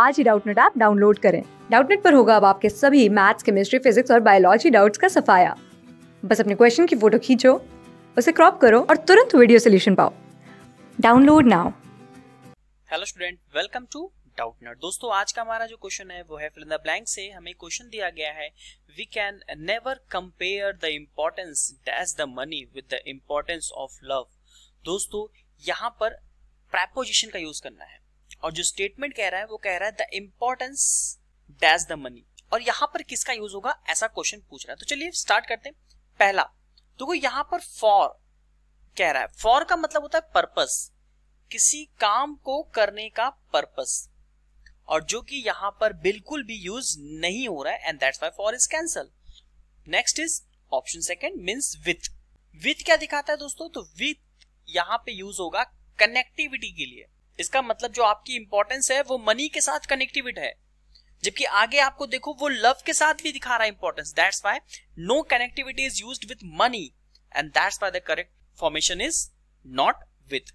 आज ही Doubtnut app download करें डाउटनेट पर होगा अब आपके सभी मैथ्स केमिस्ट्री फिजिक्स और बायोलॉजी डाउट्स का सफाया बस अपने क्वेश्चन की फोटो खींचो उसे क्रॉप करो और तुरंत वीडियो सोल्यूशन पाओ download now hello student welcome to Doubtnut दोस्तों आज का हमारा जो क्वेश्चन है वो है फिल इन द ब्लैंक से हमें क्वेश्चन दिया गया है we can never compare the importance dash the money with the importance of love दोस्तों यहाँ पर प्रेपोजिशन का यूज करना है और जो स्टेटमेंट कह रहा है वो कह रहा है the importance dash the money और यहाँ पर किसका यूज होगा ऐसा क्वेश्चन पूछ रहा है तो चलिए स्टार्ट करते हैं पहला वो यहाँ पर फॉर कह रहा है फॉर का मतलब होता है पर्पस किसी काम को करने का पर्पस और जो कि यहाँ पर बिल्कुल भी यूज नहीं हो रहा है and that's why for is cancel next is option second means with with क्या दिखाता है दोस्तों तो विथ यहाँ पे यूज होगा कनेक्टिविटी के लिए इसका मतलब जो आपकी इंपॉर्टेंस है वो मनी के साथ कनेक्टिविट है जबकि आगे आपको देखो वो लव के साथ भी दिखा रहा है importance that's why no connectivity is use with money and that's why the correct formation is not with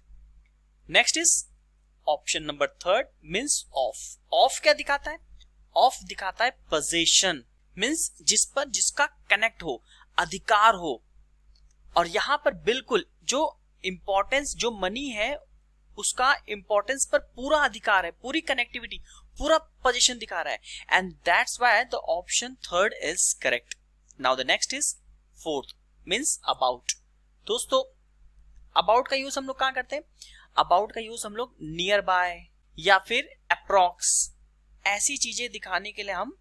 next is option number third means of of क्या दिखाता है ऑफ दिखाता है पोजेशन मीन्स जिस पर जिसका कनेक्ट हो अधिकार हो और यहां पर बिल्कुल जो इंपॉर्टेंस जो मनी है उसका इंपॉर्टेंस पर पूरा अधिकार है पूरी कनेक्टिविटी पूरा पोजिशन दिखा रहा है and that's why the option third is correct now the next is fourth means about दोस्तों अबाउट का यूज हम लोग कहा करते हैं अबाउट का यूज हम लोग नियर बाय या फिर अप्रोक्स ऐसी चीजें दिखाने के लिए हम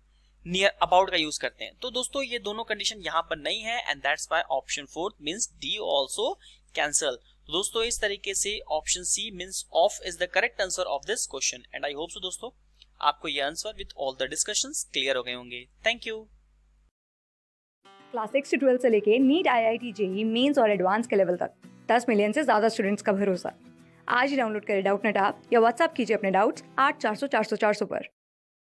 नियर अबाउट का यूज करते हैं तो दोस्तों ये दोनों कंडीशन यहां पर नहीं है and that's why option fourth means D also cancel तो दोस्तों इस तरीके से option C means of is the correct answer of this question and I hope so दोस्तों आपको ये answer with all the discussions clear हो गए होंगे थैंक यू क्लास सिक्स से ट्वेल्थ से लेके NEET I I T JEE mains और एडवांस के लेवल तक 10 मिलियन से ज़्यादा स्टूडेंट्स का भरोसा आज ही डाउनलोड करें डाउट नेट आप या व्हाट्सअप कीजिए अपने डाउट्स आठ चार सौ चार सौ चार सौ पर